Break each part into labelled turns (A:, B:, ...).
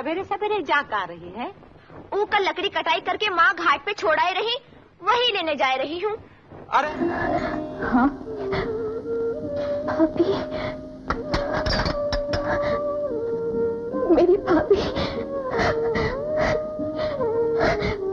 A: सवेरे सवेरे जा कर रही है ऊपर लकड़ी कटाई करके माँ घाट पे छोड़ाई रही वही लेने जा रही हूँ अरे हाँ। भाभी मेरी भाभी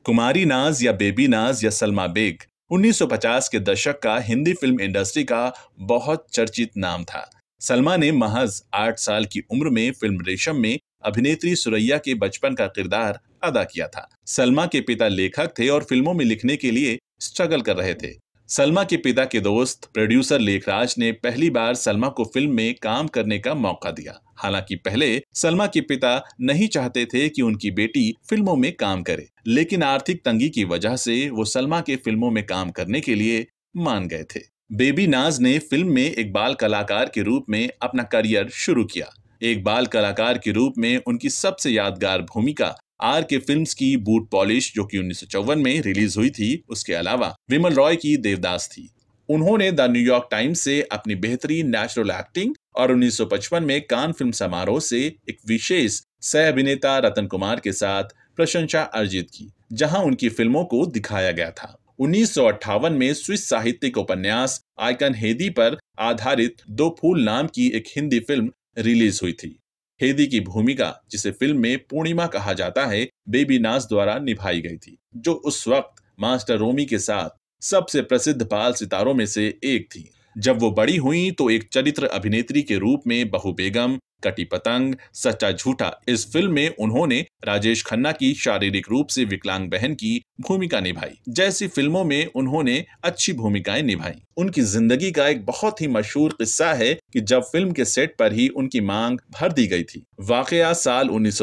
A: कुमारी नाज या बेबी नाज या सलमा बेग 1950 के दशक का हिंदी फिल्म इंडस्ट्री का बहुत चर्चित नाम था सलमा ने महज आठ साल की उम्र में फिल्म रेशम में अभिनेत्री सुरैया के बचपन का किरदार अदा किया था सलमा के पिता लेखक थे और फिल्मों में लिखने के लिए स्ट्रगल कर रहे थे सलमा के पिता के दोस्त प्रोड्यूसर लेखराज ने पहली बार सलमा को फिल्म में काम करने का मौका दिया हालांकि पहले सलमा के पिता नहीं चाहते थे कि उनकी बेटी फिल्मों में काम करे लेकिन आर्थिक तंगी की वजह से वो सलमा के फिल्मों में काम करने के लिए मान गए थे बेबी नाज ने फिल्म में एक बाल कलाकार के रूप में अपना करियर शुरू किया एक बाल कलाकार के रूप में उनकी सबसे यादगार भूमिका आर के फिल्म्स की बूट पॉलिश जो कि उन्नीस में रिलीज हुई थी उसके अलावा विमल रॉय की देवदास थी उन्होंने द न्यूयॉर्क टाइम्स से अपनी बेहतरीन नेचुरल एक्टिंग और 1955 में कान फिल्म समारोह से एक विशेष सह अभिनेता रतन कुमार के साथ प्रशंसा अर्जित की जहां उनकी फिल्मों को दिखाया गया था उन्नीस में स्विस साहित्यिक उपन्यास आइकन हेदी पर आधारित दो फूल नाम की एक हिंदी फिल्म रिलीज हुई थी हेदी की भूमिका जिसे फिल्म में पूर्णिमा कहा जाता है बेबी नास द्वारा निभाई गई थी जो उस वक्त मास्टर रोमी के साथ सबसे प्रसिद्ध बाल सितारों में से एक थी जब वो बड़ी हुई तो एक चरित्र अभिनेत्री के रूप में बहु बेगम कटी पतंग सच्चा झूठा इस फिल्म में उन्होंने राजेश खन्ना की शारीरिक रूप से विकलांग बहन की भूमिका निभाई जैसी फिल्मों में उन्होंने अच्छी भूमिकाएं निभाई उनकी जिंदगी का एक बहुत ही मशहूर किस्सा है कि जब फिल्म के सेट पर ही उनकी मांग भर दी गई थी वाकया साल उन्नीस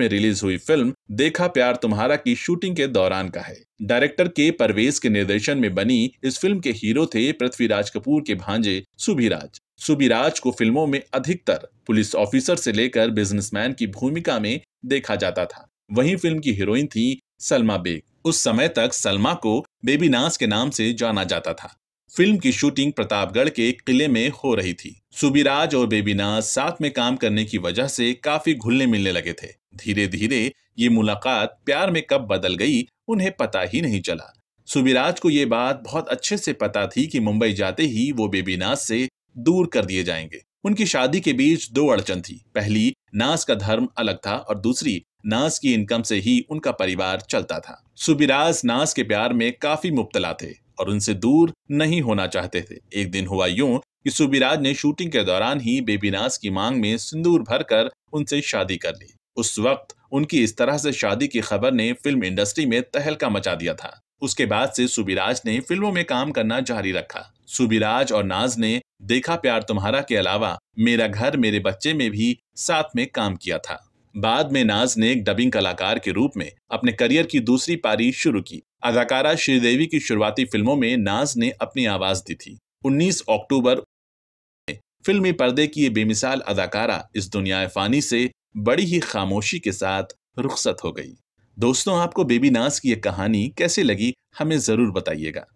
A: में रिलीज हुई फिल्म देखा प्यार तुम्हारा की शूटिंग के दौरान का है डायरेक्टर के परवेज के निर्देशन में बनी इस फिल्म के हीरो थे पृथ्वीराज कपूर के भांजे सुभीराज सुबिराज को फिल्मों में अधिकतर पुलिस ऑफिसर से लेकर बिजनेसमैन की भूमिका में देखा जाता था वहीं फिल्म की हीरोइन थी सलमा बेग उस समय तक सलमा को बेबी नास के नाम से जाना जाता था फिल्म की शूटिंग प्रतापगढ़ के किले में हो रही थी सुबिराज और नास साथ में काम करने की वजह से काफी घुलने मिलने लगे थे धीरे धीरे ये मुलाकात प्यार में कब बदल गई उन्हें पता ही नहीं चला सुबिराज को ये बात बहुत अच्छे से पता थी कि मुंबई जाते ही वो बेबीनाज से दूर कर दिए जाएंगे उनकी शादी के बीच दो अड़चन थी पहली नास का धर्म अलग था और दूसरी नास की इनकम से ही उनका परिवार चलता था सुबिराज नास के प्यार में काफी मुबतला थे और उनसे दूर नहीं होना चाहते थे एक दिन हुआ यूं कि सुबिराज ने शूटिंग के दौरान ही बेबी नास की मांग में सिंदूर भरकर उनसे शादी कर ली उस वक्त उनकी इस तरह से शादी की खबर ने फिल्म इंडस्ट्री में तहलका मचा दिया था उसके बाद से सुबिराज ने फिल्मों में काम करना जारी रखा सुबिराज और नाज ने देखा प्यार तुम्हारा के अलावा मेरा घर मेरे बच्चे में भी साथ में काम किया था बाद में नाज ने एक डबिंग कलाकार के रूप में अपने करियर की दूसरी पारी शुरू की अदाकारा श्रीदेवी की शुरुआती फिल्मों में नाज ने अपनी आवाज दी थी 19 अक्टूबर फिल्मी पर्दे की ये बेमिसाल अदाकारा इस दुनिया फानी से बड़ी ही खामोशी के साथ रुखसत हो गई दोस्तों आपको बेबी नाज की ये कहानी कैसे लगी हमें जरूर बताइएगा